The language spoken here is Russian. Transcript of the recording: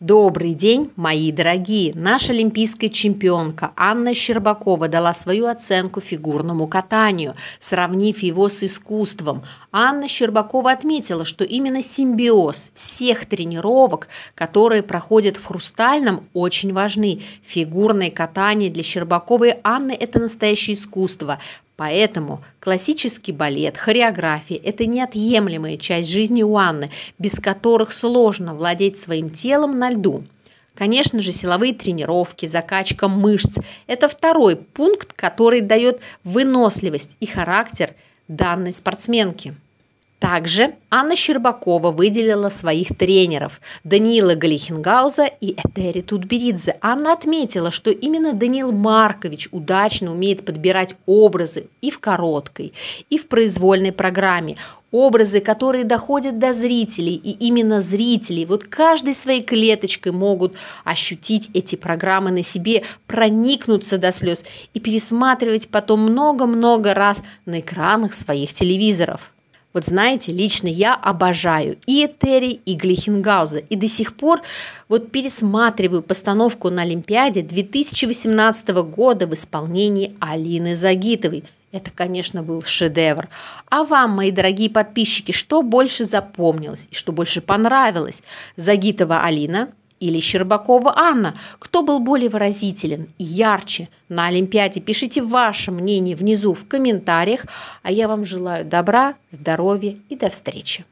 Добрый день, мои дорогие! Наша олимпийская чемпионка Анна Щербакова дала свою оценку фигурному катанию, сравнив его с искусством. Анна Щербакова отметила, что именно симбиоз всех тренировок, которые проходят в «Хрустальном», очень важны. Фигурное катание для Щербаковой Анны – это настоящее искусство, Поэтому классический балет, хореография – это неотъемлемая часть жизни Уанны, без которых сложно владеть своим телом на льду. Конечно же, силовые тренировки, закачка мышц – это второй пункт, который дает выносливость и характер данной спортсменки. Также Анна Щербакова выделила своих тренеров Даниила Галихенгауза и Этери Тутберидзе. Анна отметила, что именно Даниил Маркович удачно умеет подбирать образы и в короткой, и в произвольной программе. Образы, которые доходят до зрителей, и именно зрителей вот каждой своей клеточкой могут ощутить эти программы на себе, проникнуться до слез и пересматривать потом много-много раз на экранах своих телевизоров. Вот знаете, лично я обожаю и Этери, и Глихенгауза. И до сих пор вот пересматриваю постановку на Олимпиаде 2018 года в исполнении Алины Загитовой. Это, конечно, был шедевр. А вам, мои дорогие подписчики, что больше запомнилось и что больше понравилось? Загитова Алина – или Щербакова Анна. Кто был более выразителен и ярче на Олимпиаде? Пишите ваше мнение внизу в комментариях. А я вам желаю добра, здоровья и до встречи.